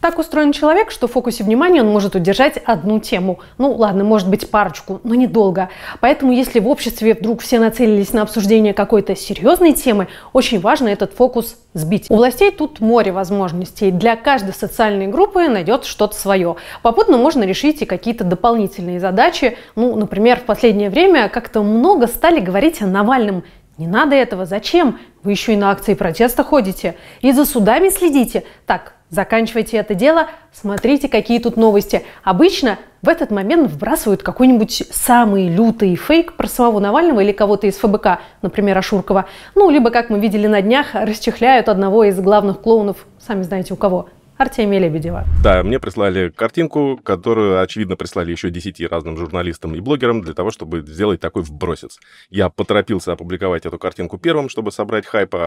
Так устроен человек, что в фокусе внимания он может удержать одну тему. Ну ладно, может быть парочку, но недолго. Поэтому если в обществе вдруг все нацелились на обсуждение какой-то серьезной темы, очень важно этот фокус сбить. У властей тут море возможностей. Для каждой социальной группы найдет что-то свое. Попутно можно решить и какие-то дополнительные задачи. Ну, например, в последнее время как-то много стали говорить о Навальном не надо этого. Зачем? Вы еще и на акции протеста ходите. И за судами следите. Так, заканчивайте это дело, смотрите, какие тут новости. Обычно в этот момент вбрасывают какой-нибудь самый лютый фейк про самого Навального или кого-то из ФБК, например, Ашуркова. Ну, либо, как мы видели на днях, расчехляют одного из главных клоунов, сами знаете у кого – Артемия Лебедева. Да, мне прислали картинку, которую, очевидно, прислали еще десяти разным журналистам и блогерам для того, чтобы сделать такой вбросец. Я поторопился опубликовать эту картинку первым, чтобы собрать хайпа,